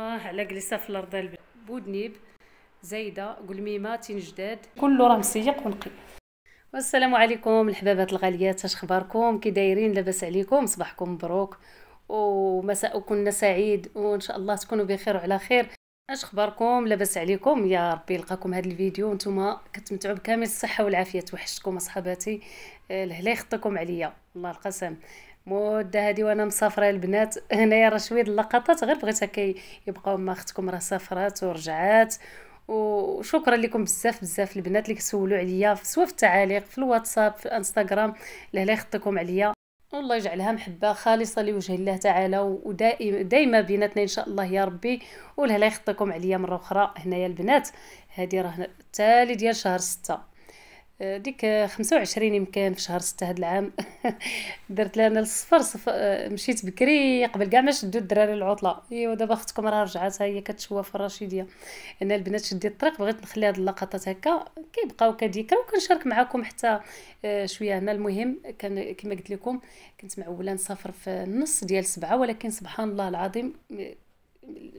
اه على جلسه في الارض بودنيب زايده قلميمه جداد كله راه مسيق ونقي والسلام عليكم الحبابات الغاليات اش اخباركم كي دايرين لاباس عليكم صباحكم مبروك ومساءكم سعيد وان شاء الله تكونوا بخير وعلى خير اش اخباركم لاباس عليكم يا ربي يلقاكم هذا الفيديو نتوما كتمتعوا بكامل الصحه والعافيه توحشتكم اصحاباتي آه، الهلا يخطيكم عليا الله القسم مده هادي وانا مسافره البنات هنايا راه شويه اللقطات غير بغيت هكا يبقاو مع اختكم راه سافرات ورجعات وشكرا لكم بزاف بزاف البنات اللي كسولوا عليا سواء في التعاليق في الواتساب في الانستغرام لهلا يخطيكم عليا والله يجعلها محبه خالصه لوجه الله تعالى ودائما دائما بيناتنا ان شاء الله يا ربي ولهلا يخطيكم عليا مره اخرى هنايا البنات هذه راه التالي ديال شهر ستة ديك 25 يمكن في شهر 6 هاد العام درت لها انا الصفر صف... آه، مشيت بكري قبل كاع ما شدو الدراري العطله ايوا دابا اختكم راه رجعات ها هي كتشوى في الرشيديه انا البنات شدي الطريق بغيت نخلي هاد اللقطات هكا كيبقاو كذكرى وكنشارك معكم حتى آه، شويه هنا المهم كان كما قلت لكم كنت معوله نسافر في النص ديال سبعة ولكن سبحان الله العظيم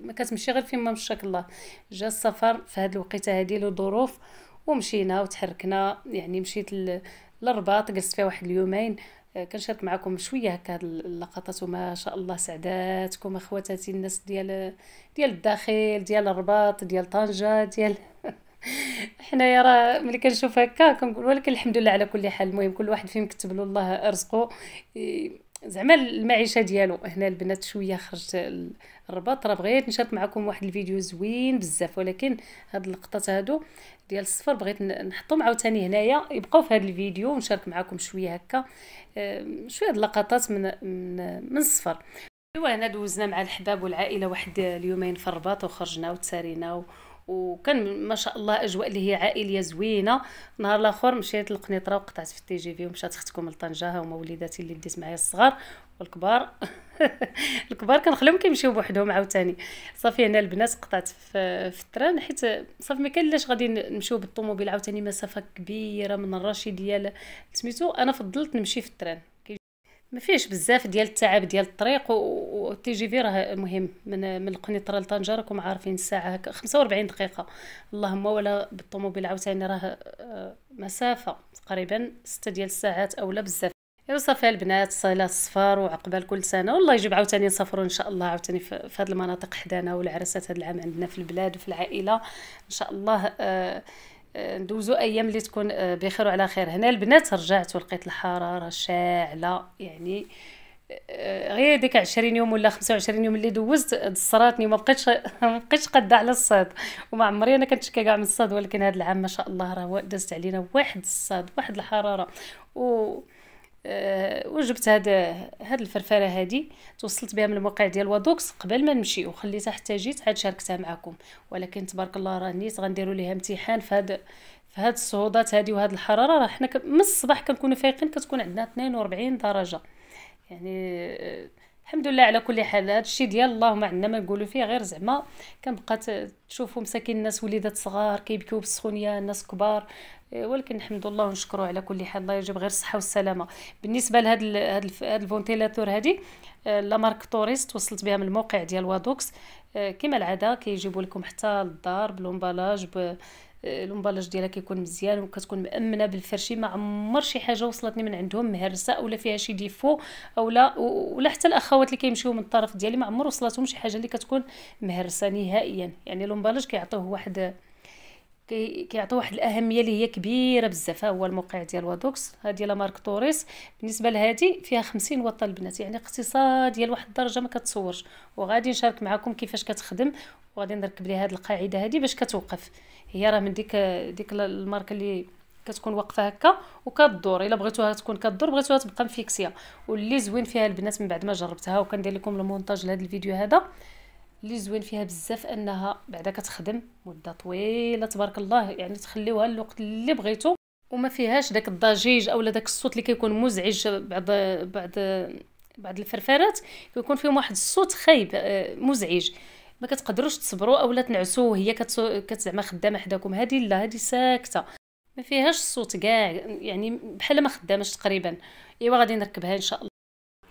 ما كتمشي غير فيما مشاك الله جا السفر في هاد الوقيته هادي له ظروف ومشينا وتحركنا يعني مشيت للرباط جلست فيها واحد اليومين آه، كنشارك معكم شويه هكا هاد اللقطات وما شاء الله سعداتكم اخواتاتي الناس ديال ديال الداخل ديال الرباط ديال طنجه ديال حنايا راه ملي كنشوف هكا كنقول ولكن الحمد لله على كل حال المهم كل واحد فين كتب له الله رزقه زعما المعيشه ديالو هنا البنات شويه خرجت الرباط راه بغيت نشارك معكم واحد الفيديو زوين بزاف ولكن هاد اللقطات هادو ديال الصفر بغيت نحطهم عاوتاني هنايا يبقاو في هاد الفيديو ونشارك معكم شويه هكا شويه هاد اللقطات من من, من الصفر ايوا هنا دوزنا مع الحباب والعائله واحد اليومين في الرباط وخرجنا وتسارينا وكان ما شاء الله اجواء اللي هي عائليه زوينه نهار الاخر مشيت للقنيطره وقطعت في التي جي في ومشات اختكم لطنجه هما وليداتي اللي بديت معايا الصغار والكبار الكبار كنخليهم كيمشيو بوحدهم عاوتاني صافي هنا البنات قطعت في, في التران حيت صافي ما لاش غادي نمشيو بالطوموبيل عاوتاني مسافه كبيره من الراشي ديال سميتو انا فضلت نمشي في التران ما فيهش بزاف ديال التعب ديال الطريق والتي جي في راه مهم من من القنيطره لطنجه راكم عارفين الساعه هكا 45 دقيقه اللهم ولا بالطوموبيل عاوتاني راه آه، مسافه تقريبا 6 ديال الساعات اولا بزاف ايوا صافي البنات صلاه الصفار وعقبال كل سنه والله يجيب عاوتاني نسافروا ان شاء الله عاوتاني في هذه المناطق حدانا والعرسات هاد العام عندنا في البلاد وفي العائله ان شاء الله آه ندوزو ايام اللي تكون آه، بخير وعلى خير هنا البنات رجعت ولقيت الحراره شاعله يعني آه، غير ديك 20 يوم ولا 25 يوم اللي دوزت دصراتني ما بقيتش ما بقيتش قاده على الصيد وما عمري انا كنتشكى كاع من الصيد ولكن هذا العام ما شاء الله راه دازت علينا واحد الصيد واحد الحراره و آه، وجبت هاد هاد الفرفره هادي توصلت بها من الموقع ديال وادوكس قبل ما نمشي وخليتها حتى جيت عاد شاركتها معكم ولكن تبارك الله راه نيت غنديروا ليها امتحان في هاد في هاد الصعوبات هادي وهاد الحراره راه حنا من الصباح كنكونوا فايقين كتكون عندنا 42 درجه يعني آه، الحمد لله على كل حال هذا الشيء ديال الله ما عندنا ما نقولوا فيه غير زعما كنبقى تشوفوا مساكين الناس وليدات صغار كيبكيو بالسخونيه الناس كبار إيه، ولكن نحمد الله ونشكره على كل حال الله يجيب غير الصحه والسلامه بالنسبه لهاد هاد الفونتيلاتور هادي إيه، لا مارك توريست وصلت بها من الموقع ديال وادوكس إيه، كما العاده كيجيبوا لكم حتى للدار بلومبالاج ب الامبالاج ديالها كيكون مزيان وكتكون مامنه بالفرشي ما عمر شي حاجه وصلتني من عندهم مهرسه ولا فيها شي ديفو اولا ولا حتى الاخوات اللي كيمشيو من الطرف ديالي ما عمر وصلتهم شي حاجه اللي كتكون مهرسه نهائيا يعني الامبالاج كيعطيوه واحد كيعطيو كيعطي واحد الاهميه اللي هي كبيره بزاف ها هو الموقع ديال وادوكس هذه لا مارك توريس بالنسبه لهذه فيها 50 واط البنات يعني اقتصاد ديال واحد الدرجه ما كتصورش وغادي نشارك معكم كيفاش كتخدم وغادي نركب ليها هذه القاعده هذه باش كتوقف هي راه من ديك ديك الماركه اللي كتكون واقفه هكا وكدور الا بغيتوها تكون كدور بغيتوها تبقى مفيكسيه واللي زوين فيها البنات من بعد ما جربتها وكندير لكم المونتاج لهذا الفيديو هذا اللي زوين فيها بزاف انها بعدا كتخدم مده طويله تبارك الله يعني تخليوها الوقت اللي بغيتو وما فيهاش داك الضجيج اولا داك الصوت اللي كيكون مزعج بعد بعد بعد الفرفارات كيكون فيهم واحد الصوت خايب آه، مزعج ما كتقدروش تصبروا اولا تنعسوا كت كتزعما خدامه حداكم هذه لا هذه ساكته ما فيهاش الصوت كاع يعني بحال ما خداماش تقريبا ايوا غادي نركبها ان شاء الله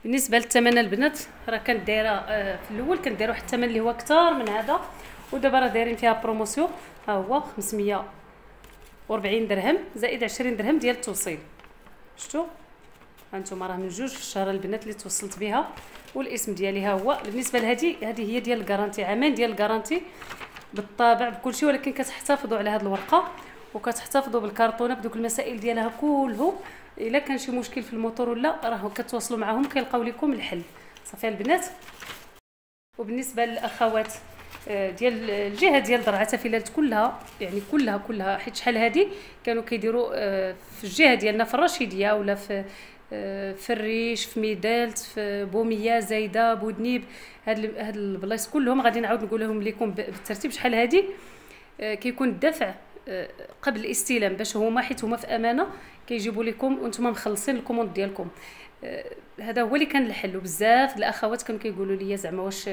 بالنسبه للثمن البنات راه كانت دايره آه، في الاول كانت دايره واحد الثمن اللي هو اكثر من هذا ودابا راه دايرين فيها بروموسيون ها هو 540 درهم زائد 20 درهم ديال التوصيل شفتوا هانتوما راه من جوج في الشهر البنات اللي توصلت بها والاسم ديالي ها هو بالنسبه لهذه هذه هي ديال الكارانتي عامين ديال الكارانتي بالطابع بكل شيء ولكن كتحتفظوا على هذه الورقه وكتحتفظوا بالكرتونه بدوك المسائل ديالها كلهم الا كان شي مشكل في الموتور ولا راه كتواصلوا معاهم كيلقاو لكم الحل صافي البنات وبالنسبه للاخوات آه، ديال الجهه ديال درعه تفيلات كلها يعني كلها كلها حيت شحال هادي كانوا كيديروا آه، في الجهه ديالنا في الرشيديه ولا في آه، في الريش في ميدالت في بوميه زايده بودنيب هاد هاد البلايص كلهم غادي نعاود نقول لهم لكم بالترتيب شحال هادي كيكون الدفع قبل الاستلام باش هما حيت هما في امانه كيجيبوا لكم وانتم مخلصين الكوموند ديالكم آه، هذا هو اللي كان الحل بزاف الاخوات كانوا كيقولوا لي زعما واش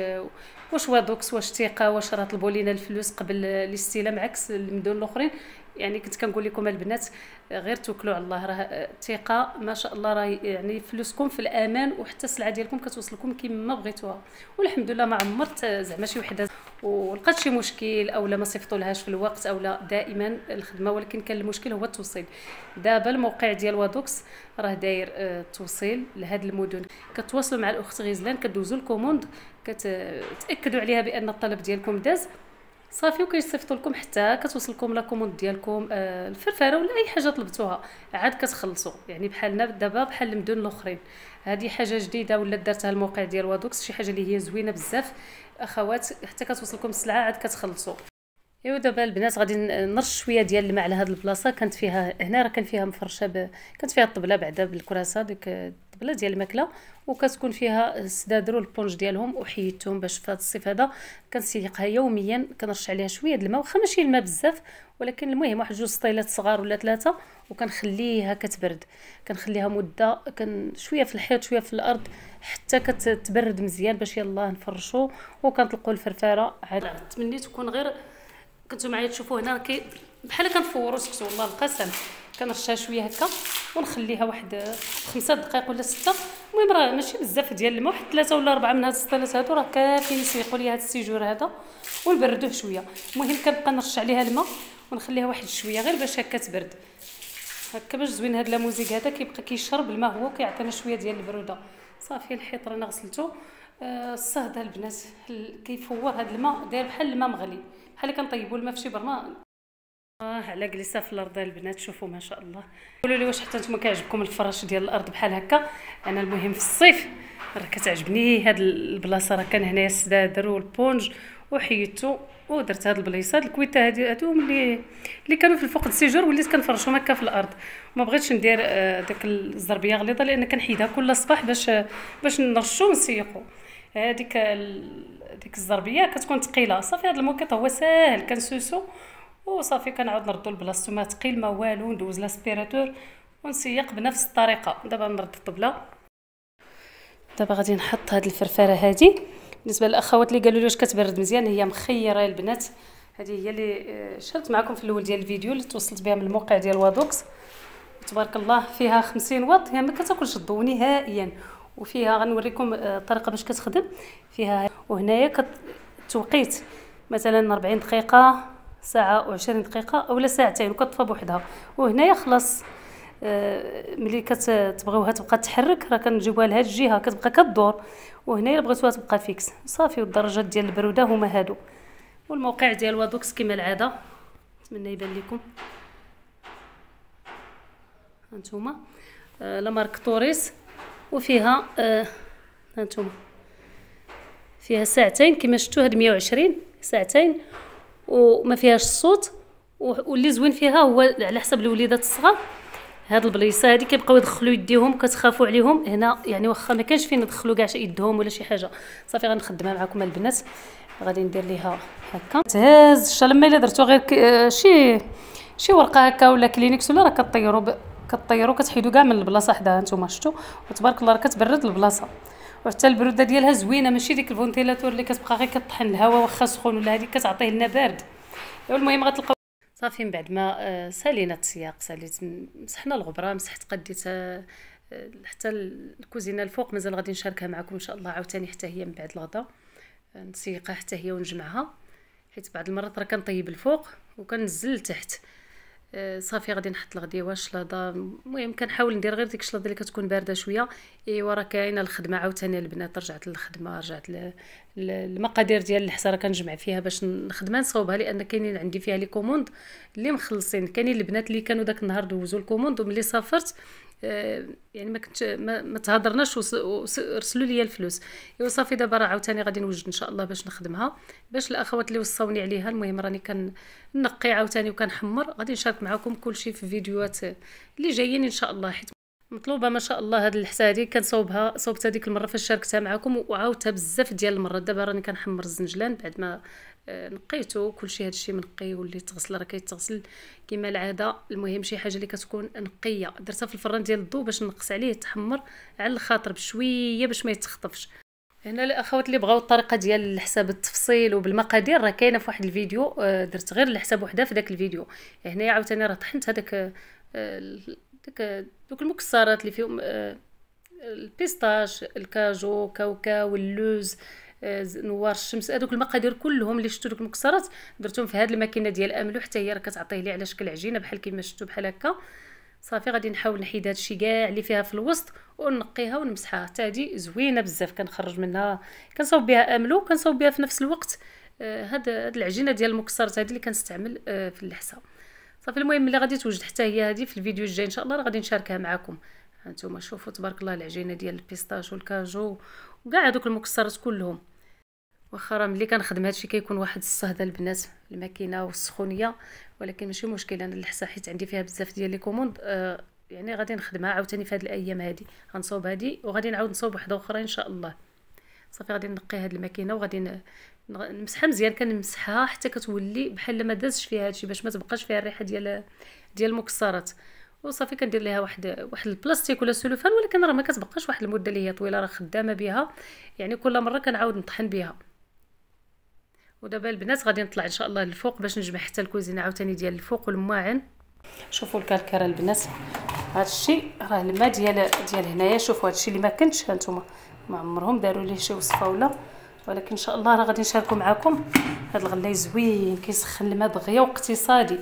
واش وادوكس واش ثقه واش راه طلبوا لينا الفلوس قبل الاستلام عكس المدن الاخرين يعني كنت كنقول لكم البنات غير توكلوا على الله راه الثقه ما شاء الله راه يعني فلوسكم في الامان وحتى السلعه ديالكم كتوصلكم كما بغيتوها والحمد لله ما عمرت زعما شي وحده ولقات شي مشكل او لا ما صيفطولهاش في الوقت او لا دائما الخدمه ولكن كان المشكل هو التوصيل دابا الموقع ديال وادوكس راه داير آه، التوصيل لهاد المدن كتواصلوا مع الاخت غزلان كدوزوا الكوموند كتاكدوا عليها بان الطلب ديالكم داز صافي وكيصيفطوا لكم حتى كتوصلكم لا كوموند ديالكم آه الفرفاره ولا اي حاجه طلبتوها عاد كتخلصوا يعني بحالنا دابا بحال المدن الاخرين هذه حاجه جديده ولا دارتها الموقع ديال وادوكس شي حاجه اللي هي زوينه بزاف اخوات حتى كتوصلكم السلعه عاد كتخلصوا ايوا دابا البنات غادي نرش شويه ديال الماء على هاد البلاصه كانت فيها هنا راه كان فيها مفرشه ب... كانت فيها الطبله بعدا بالكراسه ديك الطبله ديال الماكله وكتكون فيها السدادر البونج ديالهم وحيدتهم باش في هاد الصيف هذا كنسيقها يوميا كنرش عليها شويه د الماء واخا ماشي الماء بزاف ولكن المهم واحد جوج سطيلات صغار ولا ثلاثه وكنخليها كتبرد كنخليها مده كن شويه في الحيط شويه في الارض حتى كتبرد مزيان باش يلاه نفرشو وكنطلقوا الفرفاره عاد تمنيت تكون غير كنتو معايا تشوفوا هنا كي بحال كنفورو سكتو والله القسم كنرشها شويه هكا ونخليها واحد خمسة دقائق ولا ستة المهم راه ماشي بزاف ديال الماء واحد ثلاثة ولا أربعة من هاد السطيلات هادو راه كافيين يسيقوا لي هاد السيجور هذا ونبردوه شويه المهم كنبقى نرش عليها الماء ونخليها واحد شويه غير باش هكا تبرد هكا باش زوين هاد لاموزيك هذا كيبقى كيشرب الماء هو كيعطينا شويه ديال البروده صافي الحيط رانا غسلته آه، الصهد البنات كيفور هاد الماء داير بحال الماء مغلي بحال كنطيبوا الماء في شي برمان اه على جلسه في الارض البنات شوفوا ما شاء الله قولوا لي واش حتى نتوما كيعجبكم الفراش ديال الارض بحال هكا انا المهم في الصيف راه كتعجبني هاد البلاصه راه كان هنايا السدادر والبونج وحيدتو ودرت هاد هاد الكويته هادي هادو ملي اللي كانوا في الفوق السجور وليت كنفرشهم هكا في الارض ما بغيتش ندير آه، داك الزربيه غليظه لان كنحيدها كل صباح باش باش نرشو ونسيقو هذيك ديك الزربيه كتكون ثقيله صافي هذا الموكيط هو ساهل كنسوسو وصافي كنعاود نردو لبلاصتو ما ثقيل ما والو ندوز لاسبيراتور ونسيق بنفس الطريقه دابا نرد الطبله دابا غادي نحط هاد الفرفاره هادي بالنسبه للاخوات اللي قالوا لي واش كتبرد مزيان هي مخيره البنات هذه هي اللي آه، شلت معكم في الاول ديال الفيديو اللي توصلت بها من الموقع ديال وادوكس تبارك الله فيها 50 واط هي ما كتاكلش الضو نهائيا وفيها غنوريكم الطريقه آه، باش كتخدم فيها وهنايا كتوقيت مثلا 40 دقيقه ساعه و20 دقيقه اولا ساعتين وكتطفى بوحدها وهنايا خلاص آه، ملي كتبغيوها تبقى تحرك راه كنجيبوها لهاد الجهه كتبقى كدور وهنايا بغيتوها تبقى فيكس صافي والدرجات ديال البروده هما هادو والموقع ديال وادوكس كما العاده نتمنى يبان لكم هانتوما آه لا مارك توريس وفيها آه هانتوما فيها ساعتين كما شفتوا هاد 120 ساعتين وما فيهاش الصوت واللي زوين فيها هو على حسب الوليدات الصغار هاد البليصه هادي كيبقاو يدخلوا يديهم كتخافوا عليهم هنا يعني واخا ما كانش فين ندخلو كاع شي يدهم ولا شي حاجه صافي غنخدمها معكم البنات غادي ندير ليها هكا تهز الشلمه الا درتو غير آه، شي شي ورقه هكا ولا كلينكس ولا راه كطيروا كطيروا كتحيدوا كاع من البلاصه حداها نتوما شفتوا وتبارك الله راه كتبرد البلاصه وحتى البروده ديالها زوينه ماشي ديك الفونتيلاتور اللي كتبقى غير كطحن الهواء واخا سخون ولا هذيك كتعطيه لنا بارد المهم غتلقاو صافي من بعد ما آه، سالينا السياق ساليت مسحنا الغبره مسحت قديت آه، آه، حتى الكوزينه الفوق مازال غادي نشاركها معكم ان شاء الله عاوتاني حتى هي من بعد الغدا نسيقها حتى هي ونجمعها حيت بعض المرات راه كنطيب الفوق وكنزل لتحت آه، صافي غادي نحط الغدي واش شلاضه المهم كنحاول ندير غير ديك الشلاضه اللي كتكون بارده شويه ايوا راه كاينه الخدمه عاوتاني البنات رجعت للخدمه رجعت المقادير ديال الحصه راه كنجمع فيها باش نخدمها نصوبها لان كاينين عندي فيها لي كوموند اللي مخلصين كاينين البنات اللي كانوا داك النهار دوزوا الكوموند وملي سافرت آه، يعني ما كنت ما, ما تهضرناش ورسلوا لي الفلوس ايوا صافي دابا راه عاوتاني غادي نوجد ان شاء الله باش نخدمها باش الاخوات اللي وصوني عليها المهم راني كننقي عاوتاني وكنحمر غادي نشارك معكم كلشي في فيديوهات اللي جايين ان شاء الله حيت مطلوبه ما شاء الله هاد الحسه هادي كنصوبها صوبتها ديك المره فاش شاركتها معكم وعاودتها بزاف ديال المرات دابا راني كنحمر الزنجلان بعد ما آه، نقيتو كلشي هادشي منقي واللي تغسل راه كيتغسل كما العاده المهم شي حاجه اللي كتكون نقيه درتها في الفران ديال الضو باش نقص عليه تحمر على الخاطر بشويه باش ما يتخطفش هنا الاخوات اللي بغاو الطريقه ديال الحساب التفصيل وبالمقادير راه كاينه في واحد الفيديو آه، درت غير الحساب وحده في داك الفيديو هنايا عاوتاني راه طحنت هذاك آه، داك دوك المكسرات اللي فيهم البيستاش الكاجو كاوكاو اللوز آه، نوار الشمس هذوك المقادير كلهم اللي شفتو دوك المكسرات درتهم في هذه الماكينه ديال املو حتى هي راه كتعطيه لي على شكل عجينه بحال كيما شفتو بحال هكا صافي غادي نحاول نحيد الشيء كاع اللي فيها في الوسط ونقيها ونمسحها حتى هادي زوينه بزاف كنخرج منها كنصاوب بها املو كنصاوب بها في نفس الوقت آه، هاد هاد العجينه ديال المكسرات هادي اللي كنستعمل آه، في اللحسه صافي المهم ملي غادي توجد حتى هي هادي في الفيديو الجاي ان شاء الله راه غادي نشاركها معكم هانتوما شوفوا تبارك الله العجينه ديال البيستاشيو والكاجو وكاع هذوك المكسرات كلهم واخا راه ملي كنخدم هادشي كيكون واحد الصهده البنات الماكينه والسخونيه ولكن ماشي مشكل انا الحصه حيت عندي فيها بزاف ديال لي كوموند آه يعني غادي نخدمها عاوتاني في هاد الايام هادي غنصوب هادي وغادي نعاود نصوب وحده اخرى ان شاء الله صافي غادي نقي هاد الماكينه وغادي نمسحها مزيان كنمسحها حتى كتولي بحال ما دازش فيها هادشي باش ما تبقاش فيها الريحه ديال ديال المكسرات وصافي كندير ليها واحد واحد البلاستيك ولا سلوفان ولكن راه ما كتبقاش واحد المده اللي هي طويله راه خدامه بها يعني كل مره كنعاود نطحن بها ودابا البنات غادي نطلع ان شاء الله للفوق باش نجمع حتى الكوزينه عاوتاني ديال الفوق والمواعن شوفوا الكركره البنات هادشي راه الماء ديال ديال هنايا شوفوا هادشي اللي ما كنتش هانتوما ما عمرهم داروا ليه شي وصفه ولا ولكن ان شاء الله راه غادي نشاركو معكم هاد الغلاي زوين كيسخن الماء دغيا واقتصادي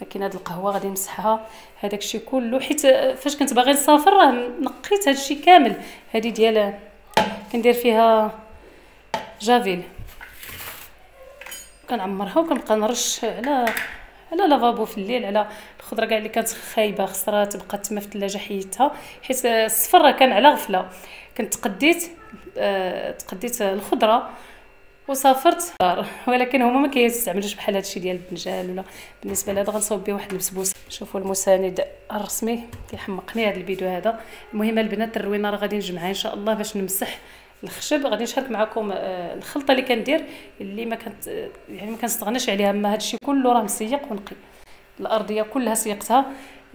لكن هاد القهوه غادي نمسحها هذاك الشيء كله حيت فاش كنت باغي نسافر راه نقيت هادشي الشيء كامل هذه ديال كندير فيها جافيل كنعمرها وكنبقى نرش على على لافابو في الليل على الخضره كاع اللي كانت خايبه خسرات تبقى تما في الثلاجه حيدتها حيت الصفر راه كان على غفله كنت تقديت آه تقديت الخضره وسافرت ولكن هما ما كيستعملوش بحال هادشي ديال البنجال ولا بالنسبه لهذا غنصوب به واحد البسبوسه شوفوا المساند الرسمي كيحمقني هذا الفيديو هذا المهم البنات الروينه راه غادي نجمعها ان شاء الله باش نمسح الخشب غادي نشارك معكم آه، الخلطه اللي كندير اللي ما كانت يعني ما كنستغناش عليها ما هادشي كله راه مسيق ونقي الارضيه كلها سيقتها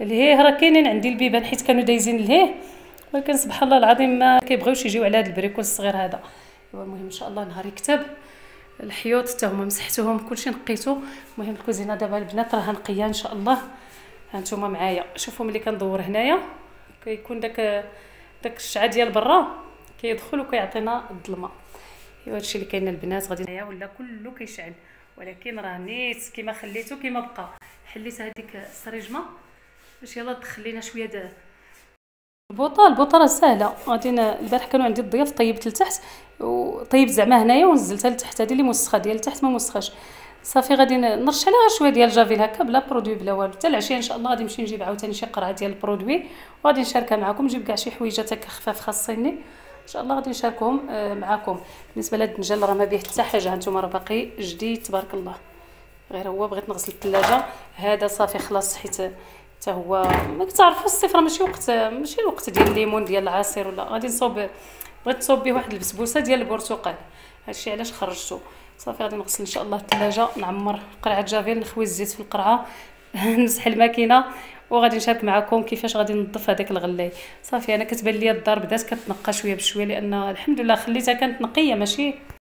الهيه راه كاينين عندي البيبان حيت كانوا دايزين الهيه ولكن سبحان الله العظيم ما كيبغيوش يجيو على هذا البريكول الصغير هذا ايوا المهم ان شاء الله نهار يكتب الحيوط حتى هما مسحتهم كلشي نقيتو المهم الكوزينه دابا البنات راها نقيه ان شاء الله هانتوما معايا شوفوا ملي كندور هنايا كيكون داك داك الشعه ديال برا كيدخل وكيعطينا الظلمه ايوا هادشي اللي كاين البنات غادي هنايا ولا كله كيشعل ولكن راه نيت كيما خليته كيما بقى حليت هذيك السريجمه باش يلا لينا شويه د البوطه البوطه راه سهله غادي البارح كانوا عندي الضياف طيبت لتحت وطيبت زعما هنايا ونزلتها لتحت هذه اللي موسخه ديال تحت ما موسخاش صافي غادي نرش عليها شويه ديال جافيل هكا بلا برودوي بلا والو حتى العشيه ان شاء الله غادي نمشي نجيب عاوتاني شي قرعه ديال البرودوي وغادي نشاركها معكم نجيب كاع شي حويجه تاك خفاف خاصيني ان شاء الله غادي نشاركهم آه، معكم بالنسبه لهاد الدنجال راه ما بيه حتى حاجه هانتوما راه باقي جديد تبارك الله غير هو بغيت نغسل الثلاجه هذا صافي خلاص حيت حتى هو ما كتعرفوا الصيف راه ماشي وقت ماشي الوقت ديال الليمون ديال العصير ولا غادي نصوب بغيت نصوب به واحد البسبوسه ديال البرتقال هادشي علاش خرجته صافي غادي نغسل ان شاء الله الثلاجه نعمر قرعه جافيل نخوي الزيت في القرعه نمسح الماكينه وغادي نشارك معكم كيفاش غادي ننظف هذاك الغلاي صافي انا كتبان لي الدار بدات كتنقى شويه بشويه لان الحمد لله خليتها كانت نقيه ماشي